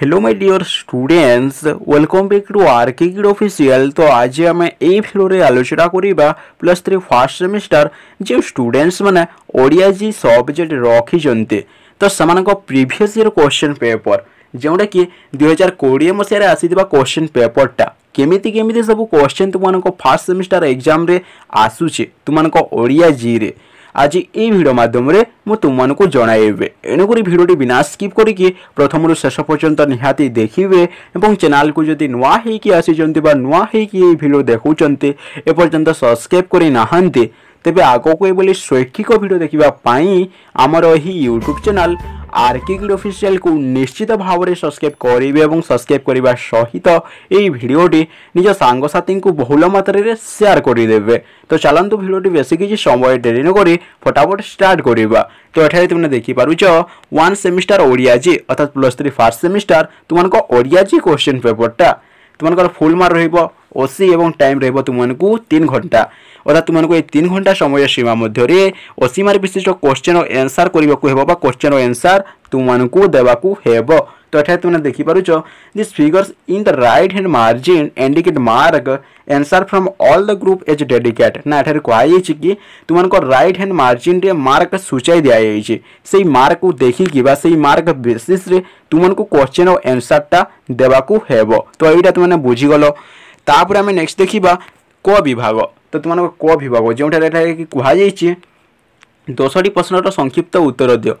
hello my dear students welcome back to R K কিড official তো আজ আমি এই ভিডিওরে আলোচনা করা প্লস থ্রি ফার্স্ট সেমিস্টার যে স্টুডেন্টস মানে ওড়িয়া যে সবজেক্ট রখিছন্তি তো সেমানক প্রিভিয়াস ইয়ার কোশ্চেন পেপর যেটা কি দুই হাজার কোড়িয়ে মশায় আসিথিবা কোশ্চেন পেপরটা কেমিতি কেমিতি সব কোশ্চেন তোমার ফার্স্ট সেমিস্টার এক্সামে আসুছে তোমার ওড়িয়া জিরে ଆଜି ଏହି ଭିଡ଼ିଓ ମାଧ୍ୟମରେ ମୁଁ ତୁମମାନଙ୍କୁ ଜଣାଇବି ଏଣୁକରି ଭିଡ଼ିଓଟି ବିନା ସ୍କିପ୍ କରିକି ପ୍ରଥମରୁ ଶେଷ ପର୍ଯ୍ୟନ୍ତ ନିହାତି ଦେଖିବେ ଏବଂ ଚ୍ୟାନେଲକୁ ଯଦି ନୂଆ ହେଇକି ଆସିଛନ୍ତି ବା ନୂଆ ହେଇକି ଏହି ଭିଡ଼ିଓ ଦେଖୁଛନ୍ତି ଏପର୍ଯ୍ୟନ୍ତ ସବସ୍କ୍ରାଇବ୍ କରିନାହାନ୍ତି ତେବେ ଆଗକୁ ଏଭଳି ଶୈକ୍ଷିକ ଭିଡ଼ିଓ ଦେଖିବା ପାଇଁ ଆମର ଏହି ୟୁଟ୍ୟୁବ୍ ଚ୍ୟାନେଲ୍ ଆର୍ କେ ଗିଡ଼ ଅଫିସିଆଲକୁ ନିଶ୍ଚିତ ଭାବରେ ସବସ୍କ୍ରାଇବ୍ କରିବେ ଏବଂ ସବସ୍କ୍ରାଇବ୍ କରିବା ସହିତ ଏହି ଭିଡ଼ିଓଟି ନିଜ ସାଙ୍ଗସାଥୀଙ୍କୁ ବହୁଳ ମାତ୍ରାରେ ସେୟାର କରିଦେବେ ତ ଚାଲନ୍ତୁ ଭିଡ଼ିଓଟି ବେଶୀ କିଛି ସମୟ ଡେରି ନକରି ଫଟାଫଟ ଷ୍ଟାର୍ଟ କରିବା ତ ଏଠାରେ ତୁମେ ଦେଖିପାରୁଛ ୱାନ୍ ସେମିଷ୍ଟାର ଓଡ଼ିଆ ଜି ଅର୍ଥାତ୍ ପ୍ଲସ୍ ଥ୍ରୀ ଫାର୍ଷ୍ଟ ସେମିଷ୍ଟାର ତୁମମାନଙ୍କ ଓଡ଼ିଆ ଜି କୋଶ୍ଚିନ୍ ପେପରଟା তোমার ফুল মার রহব অশী এবং টাইম রহব তোমাকে তিন ঘণ্টা অর্থাৎ তোমাকে এই তিন ঘণ্টা সময় সীমা মধ্যে অশী মার্ক বিশিষ্ট কোশ্চেন ও এনসার করা হব বা কোশ্চেন ও এনসার তোমাকে দেওয়া হব তো এখানে তোমরা দেখিপারুছ this figures in the right hand margin indicate mark answer from all the group as dedicate না এখানে কুহাইছি কি তোমার রাইট হ্যান্ড মার্জিনরে মার্ক সূচাই দিয়েছে সেই মার্ক দেখিকি বা সেই মার্ক বেসিসে তোমাকে কোশ্চেন ও এনসারটা দেওয়া হব তো এইটা তোমার বুঝিগল ତାପରେ ଆମେ ନେକ୍ସଟ ଦେଖିବା କ ବିଭାଗ ତ ତୁମମାନଙ୍କ କ ବିଭାଗ ଯେଉଁଠାରେ ଏଠାରେ କୁହାଯାଇଛି ଦଶଟି ପ୍ରଶ୍ନର ସଂକ୍ଷିପ୍ତ ଉତ୍ତର ଦିଅ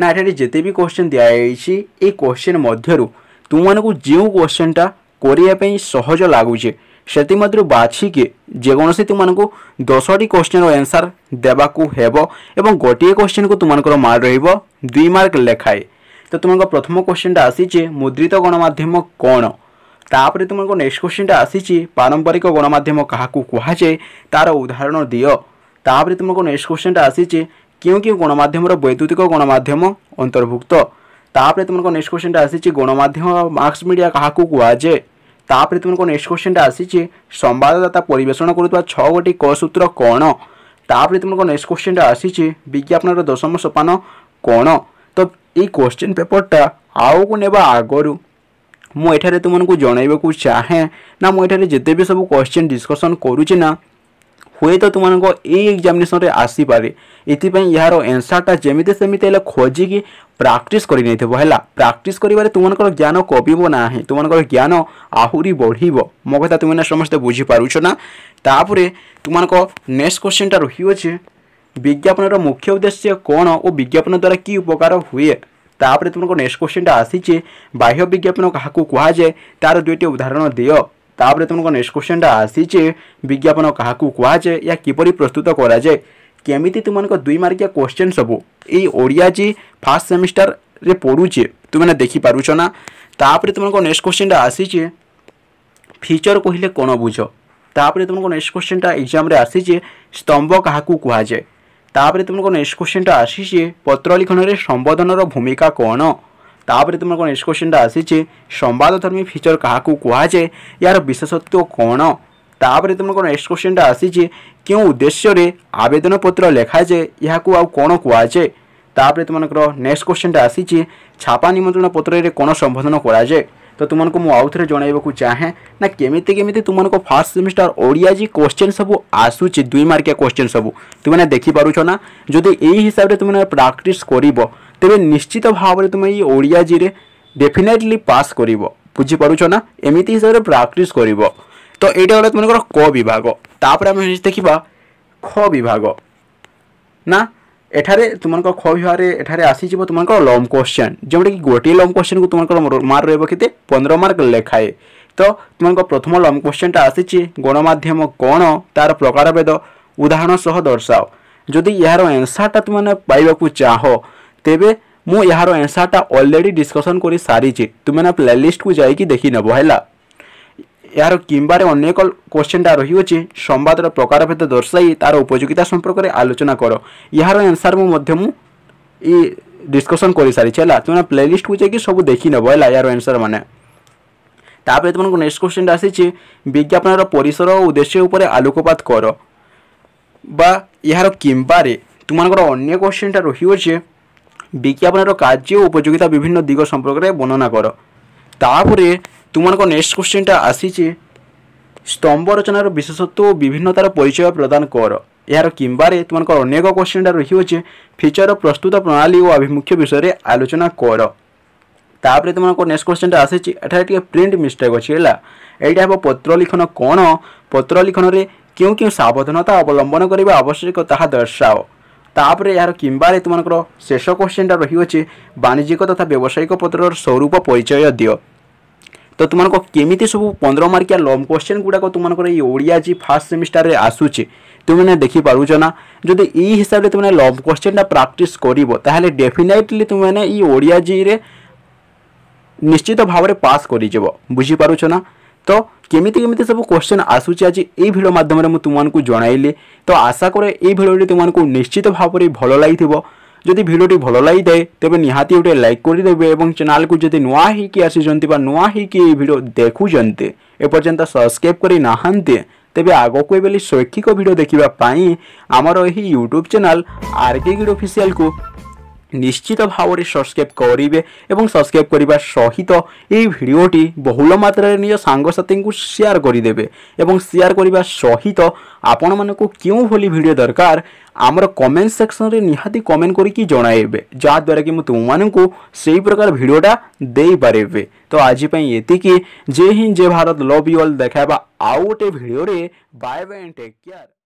ନା ଏଠାରେ ଯେତେ ବି କୋଶ୍ଚିନ୍ ଦିଆଯାଇଛି ଏ କୋଶ୍ଚିନ୍ ମଧ୍ୟରୁ ତୁମମାନଙ୍କୁ ଯେଉଁ କୋଶ୍ଚିନ୍ଟା କରିବା ପାଇଁ ସହଜ ଲାଗୁଛି ସେଥିମଧ୍ୟରୁ ବାଛିକି ଯେକୌଣସି ତୁମମାନଙ୍କୁ ଦଶଟି କୋଶ୍ଚିନ୍ର ଆନ୍ସର୍ ଦେବାକୁ ହେବ ଏବଂ ଗୋଟିଏ କୋଶ୍ଚିନ୍କୁ ତୁମମାନଙ୍କର ମାର୍କ ରହିବ ଦୁଇ ମାର୍କ ଲେଖାଏ ତ ତୁମମାନଙ୍କ ପ୍ରଥମ କୋଶ୍ଚିନ୍ଟା ଆସିଛି ମୁଦ୍ରିତ ଗଣମାଧ୍ୟମ କ'ଣ ତାପରେ ତୁମକୁ ନେକ୍ସଟ କ୍ୱେଶ୍ଚିନ୍ଟା ଆସିଛି ପାରମ୍ପରିକ ଗଣମାଧ୍ୟମ କାହାକୁ କୁହାଯାଏ ତାର ଉଦାହରଣ ଦିଅ ତାପରେ ତୁମକୁ ନେକ୍ସଟ କ୍ୱେଶ୍ଚିନ୍ଟା ଆସିଛି କେଉଁ କେଉଁ ଗଣମାଧ୍ୟମର ବୈଦ୍ୟୁତିକ ଗଣମାଧ୍ୟମ ଅନ୍ତର୍ଭୁକ୍ତ ତାପରେ ତୁମକୁ ନେକ୍ସଟ କ୍ୱେଶ୍ଚିନ୍ଟା ଆସିଛି ଗଣମାଧ୍ୟମ ମାର୍କସ ମିଡ଼ିଆ କାହାକୁ କୁହାଯାଏ ତାପରେ ତୁମକୁ ନେକ୍ସଟ କ୍ୱେଶ୍ଚିନ୍ଟା ଆସିଛି ସମ୍ବାଦଦାତା ପରିବେଷଣ କରୁଥିବା ଛଅ ଗୋଟି କ ସୂତ୍ର କ'ଣ ତାପରେ ତୁମକୁ ନେକ୍ସଟ କ୍ୱେଶ୍ଚିନ୍ଟା ଆସିଛି ବିଜ୍ଞାପନର ଦଶମ ସୋପାନ କ'ଣ ତ ଏଇ କ୍ୱେଶ୍ଚିନ୍ ପେପରଟା ଆଉକୁ ନେବା ଆଗରୁ ମୁଁ ଏଠାରେ ତୁମମାନଙ୍କୁ ଜଣାଇବାକୁ ଚାହେଁ ନା ମୁଁ ଏଠାରେ ଯେତେ ବି ସବୁ କ୍ୱେଶ୍ଚିନ୍ ଡିସ୍କସନ୍ କରୁଛି ନା ହୁଏତ ତୁମମାନଙ୍କ ଏଇ ଏକ୍ଜାମିନେସନ୍ରେ ଆସିପାରେ ଏଥିପାଇଁ ଏହାର ଏନ୍ସର୍ଟା ଯେମିତି ସେମିତି ହେଲେ ଖୋଜିକି ପ୍ରାକ୍ଟିସ୍ କରି ନେଇଥିବ ହେଲା ପ୍ରାକ୍ଟିସ୍ କରିବାରେ ତୁମମାନଙ୍କର ଜ୍ଞାନ କମିବ ନାହିଁ ତୁମମାନଙ୍କର ଜ୍ଞାନ ଆହୁରି ବଢ଼ିବ ମୋ କଥା ତୁମେମାନେ ସମସ୍ତେ ବୁଝିପାରୁଛ ନା ତାପରେ ତୁମମାନଙ୍କ ନେକ୍ସଟ କ୍ୱେଶ୍ଚିନ୍ଟା ରହିଅଛି ବିଜ୍ଞାପନର ମୁଖ୍ୟ ଉଦ୍ଦେଶ୍ୟ କ'ଣ ଓ ବିଜ୍ଞାପନ ଦ୍ୱାରା କି ଉପକାର ହୁଏ ତାପରେ ତୁମକୁ ନେକ୍ସଟ କ୍ୱେଶ୍ଚିନ୍ଟା ଆସିଛି ବାହ୍ୟ ବିଜ୍ଞାପନ କାହାକୁ କୁହାଯାଏ ତାର ଦୁଇଟି ଉଦାହରଣ ଦିଅ ତାପରେ ତୁମକୁ ନେକ୍ସଟ କ୍ୱେଶ୍ଚିନ୍ଟା ଆସିଛି ବିଜ୍ଞାପନ କାହାକୁ କୁହାଯାଏ ଏହା କିପରି ପ୍ରସ୍ତୁତ କରାଯାଏ କେମିତି ତୁମମାନଙ୍କ ଦୁଇ ମାର୍କିଆ କ୍ୱେଶ୍ଚିନ୍ ସବୁ ଏଇ ଓଡ଼ିଆ ଯେ ଫାର୍ଷ୍ଟ ସେମିଷ୍ଟାରରେ ପଢ଼ୁଛେ ତୁମେ ଦେଖିପାରୁଛ ନା ତାପରେ ତୁମମାନଙ୍କ ନେକ୍ସଟ କ୍ୱେଶ୍ଚିନ୍ଟା ଆସିଛି ଫିଚର କହିଲେ କ'ଣ ବୁଝ ତାପରେ ତୁମକୁ ନେକ୍ସଟ କ୍ୱେଶ୍ଚିନ୍ଟା ଏକ୍ଜାମ୍ରେ ଆସିଛି ସ୍ତମ୍ଭ କାହାକୁ କୁହାଯାଏ ତାପରେ ତୁମର କ'ଣ ନେକ୍ସଟ କ୍ୱେଶ୍ଚିନ୍ଟା ଆସିଛି ପତ୍ର ଲିଖନରେ ସମ୍ବୋଧନର ଭୂମିକା କ'ଣ ତାପରେ ତୁମର କ'ଣ ନେକ୍ସଟ କ୍ୱେଶ୍ଚିନ୍ଟା ଆସିଛି ସମ୍ବାଦଧର୍ମୀ ଫିଚର କାହାକୁ କୁହାଯାଏ ଏହାର ବିଶେଷତ୍ୱ କ'ଣ ତାପରେ ତୁମର କ'ଣ ନେକ୍ସଟ କ୍ୱେଶ୍ଚିନ୍ଟା ଆସିଛି କେଉଁ ଉଦ୍ଦେଶ୍ୟରେ ଆବେଦନପତ୍ର ଲେଖାଯାଏ ଏହାକୁ ଆଉ କ'ଣ କୁହାଯାଏ ତାପରେ ତୁମମାନଙ୍କର ନେକ୍ସଟ କ୍ୱେଶ୍ଚିନ୍ଟା ଆସିଛି ଛାପା ନିମନ୍ତ୍ରଣ ପତ୍ରରେ କ'ଣ ସମ୍ବୋଧନ କରାଯାଏ ତ ତୁମମାନଙ୍କୁ ମୁଁ ଆଉ ଥରେ ଜଣାଇବାକୁ ଚାହେଁ ନା କେମିତି କେମିତି ତୁମମାନଙ୍କ ଫାର୍ଷ୍ଟ ସେମିଷ୍ଟାର ଓଡ଼ିଆ ଯେ କୋଶ୍ଚେନ୍ ସବୁ ଆସୁଛି ଦୁଇ ମାର୍କିଆ କୋଶ୍ଚେନ୍ ସବୁ ତୁମେମାନେ ଦେଖିପାରୁଛ ନା ଯଦି ଏଇ ହିସାବରେ ତୁମେମାନେ ପ୍ରାକ୍ଟିସ୍ କରିବ ତେବେ ନିଶ୍ଚିତ ଭାବରେ ତୁମେ ଏଇ ଓଡ଼ିଆ ଜିରେ ଡେଫିନେଟଲି ପାସ୍ କରିବ ବୁଝିପାରୁଛ ନା ଏମିତି ହିସାବରେ ପ୍ରାକ୍ଟିସ୍ କରିବ ତ ଏଇଟା ଗୋଟେ ତୁମମାନଙ୍କର କ ବିଭାଗ ତାପରେ ଆମେ ଦେଖିବା ଖ ବିଭାଗ ନା এখানে তোমার খ বিভাগের এখানে আসিযোগ তোমার লম কোশ্চেন যেটাকি গোটিয়ে লম কোশ্চেন কু তোমার মার্ক রহব কেতে পনেরো মার্ক লেখায়ে তো তোমার প্রথম লম কোশ্চেনটা আসিছে গণমাধ্যম কোণ তার প্রকারভেদ উদাহরণ সহ দর্শাও যদি এর এনসারটা তুমি পাইবা চাহ তেবে মু এর এনসারটা অলরেডি ডিসকসন করে সারিছি তুমি প্লেলিস্ট কু যাই দেখি নেব হলা ଏହାର କିମ୍ବାରେ ଅନ୍ୟ ଏକ କୋଶ୍ଚିନ୍ଟା ରହିଅଛି ସମ୍ବାଦର ପ୍ରକାରଭେଦ ଦର୍ଶାଇ ତାର ଉପଯୋଗିତା ସମ୍ପର୍କରେ ଆଲୋଚନା କର ଏହାର ଆନ୍ସର୍ ମୁଁ ମଧ୍ୟ ମୁଁ ଇ ଡିସ୍କସନ୍ କରିସାରିଛି ହେଲା ତୁମେ ପ୍ଲେଲିଷ୍ଟକୁ ଯାଇକି ସବୁ ଦେଖିନେବ ହେଲା ଏହାର ଆନ୍ସର୍ ମାନେ ତାପରେ ତୁମକୁ ନେକ୍ସଟ କୋଶ୍ଚିନ୍ଟା ଆସିଛି ବିଜ୍ଞାପନର ପରିସର ଓ ଉଦ୍ଦେଶ୍ୟ ଉପରେ ଆଲୋକପାତ କର ବା ଏହାର କିମ୍ବାରେ ତୁମମାନଙ୍କର ଅନ୍ୟ କୋଶ୍ଚିନ୍ଟା ରହିଅଛି ବିଜ୍ଞାପନର କାର୍ଯ୍ୟ ଓ ଉପଯୋଗିତା ବିଭିନ୍ନ ଦିଗ ସମ୍ପର୍କରେ ବର୍ଣ୍ଣନା କର ତାପରେ ତୁମମାନଙ୍କ ନେକ୍ସଟ କ୍ୱେଶ୍ଚିନ୍ଟା ଆସିଛି ସ୍ତମ୍ଭ ରଚନାର ବିଶେଷତ୍ୱ ଓ ବିଭିନ୍ନତାର ପରିଚୟ ପ୍ରଦାନ କର ଏହାର କିମ୍ବାରେ ତୁମମାନଙ୍କର ଅନ୍ୟ ଏକ କ୍ୱେଶ୍ଚିନ୍ଟା ରହିଅଛି ଫିଚର ପ୍ରସ୍ତୁତ ପ୍ରଣାଳୀ ଓ ଆଭିମୁଖ୍ୟ ବିଷୟରେ ଆଲୋଚନା କର ତାପରେ ତୁମମାନଙ୍କ ନେକ୍ସଟ କ୍ୱେଶ୍ଚିନ୍ଟା ଆସିଛି ଏଠାରେ ଟିକେ ପ୍ରିଣ୍ଟ ମିଷ୍ଟେକ୍ ଅଛି ହେଲା ଏଇଟା ହେବ ପତ୍ର ଲିଖନ କ'ଣ ପତ୍ର ଲିଖନରେ କେଉଁ କେଉଁ ସାବଧାନତା ଅବଲମ୍ବନ କରିବା ଆବଶ୍ୟକ ତାହା ଦର୍ଶାଅ ତାପରେ ଏହାର କିମ୍ବାରେ ତୁମମାନଙ୍କର ଶେଷ କ୍ୱେଶ୍ଚିନ୍ଟା ରହିଅଛି ବାଣିଜ୍ୟିକ ତଥା ବ୍ୟବସାୟିକ ପତ୍ରର ସ୍ୱରୂପ ପରିଚୟ ଦିଅ ତ ତୁମମାନଙ୍କ କେମିତି ସବୁ ପନ୍ଦର ମାର୍କିଆ ଲମ୍ କ୍ୱେଶ୍ଚନ୍ ଗୁଡ଼ାକ ତୁମମାନଙ୍କର ଏଇ ଓଡ଼ିଆ ଯେ ଫାର୍ଷ୍ଟ ସେମିଷ୍ଟାରରେ ଆସୁଛି ତୁମେମାନେ ଦେଖିପାରୁଛ ନା ଯଦି ଏଇ ହିସାବରେ ତୁମେ ଲମ୍ କ୍ୱେଶ୍ଚନ୍ଟା ପ୍ରାକ୍ଟିସ୍ କରିବ ତାହେଲେ ଡେଫିନେଟଲି ତୁମେମାନେ ଏଇ ଓଡ଼ିଆ ଜିରେ ନିଶ୍ଚିତ ଭାବରେ ପାସ୍ କରିଯିବ ବୁଝିପାରୁଛ ନା ତ କେମିତି କେମିତି ସବୁ କ୍ୱେଶ୍ଚନ୍ ଆସୁଛି ଆଜି ଏଇ ଭିଡ଼ିଓ ମାଧ୍ୟମରେ ମୁଁ ତୁମମାନଙ୍କୁ ଜଣାଇଲି ତ ଆଶା କରେ ଏଇ ଭିଡ଼ିଓଟି ତୁମମାନଙ୍କୁ ନିଶ୍ଚିତ ଭାବରେ ଭଲ ଲାଗିଥିବ ଯଦି ଭିଡ଼ିଓଟି ଭଲ ଲାଗିଥାଏ ତେବେ ନିହାତି ଗୋଟେ ଲାଇକ୍ କରିଦେବେ ଏବଂ ଚ୍ୟାନେଲ୍କୁ ଯଦି ନୂଆ ହେଇକି ଆସିଛନ୍ତି ବା ନୂଆ ହେଇକି ଏଇ ଭିଡ଼ିଓ ଦେଖୁଛନ୍ତି ଏପର୍ଯ୍ୟନ୍ତ ସବସ୍କ୍ରାଇବ୍ କରିନାହାନ୍ତି ତେବେ ଆଗକୁ ଏବେଲି ଶୈକ୍ଷିକ ଭିଡ଼ିଓ ଦେଖିବା ପାଇଁ ଆମର ଏହି ୟୁଟ୍ୟୁବ୍ ଚ୍ୟାନେଲ୍ ଆର୍କେ ଗିଡ଼ ଅଫିସିଆଲ୍କୁ ନିଶ୍ଚିତ ଭାବରେ ସବସ୍କ୍ରାଇବ୍ କରିବେ ଏବଂ ସବସ୍କ୍ରାଇବ୍ କରିବା ସହିତ ଏହି ଭିଡ଼ିଓଟି ବହୁଳ ମାତ୍ରାରେ ନିଜ ସାଙ୍ଗସାଥୀଙ୍କୁ ସେୟାର କରିଦେବେ ଏବଂ ସେୟାର କରିବା ସହିତ ଆପଣମାନଙ୍କୁ କେଉଁଭଳି ଭିଡ଼ିଓ ଦରକାର ଆମର କମେଣ୍ଟ ସେକ୍ସନରେ ନିହାତି କମେଣ୍ଟ କରିକି ଜଣାଇବେ ଯାହାଦ୍ୱାରା କି ମୁଁ ତୁମମାନଙ୍କୁ ସେହି ପ୍ରକାର ଭିଡ଼ିଓଟା ଦେଇପାରିବି ତ ଆଜି ପାଇଁ ଏତିକି ଜୟ ହିନ୍ଦ ଜୟ ଭାରତ ଲଭ୍ ୟୁ ଅଲ୍ ଦେଖାଇବା ଆଉ ଗୋଟେ ଭିଡ଼ିଓରେ bye bye and take care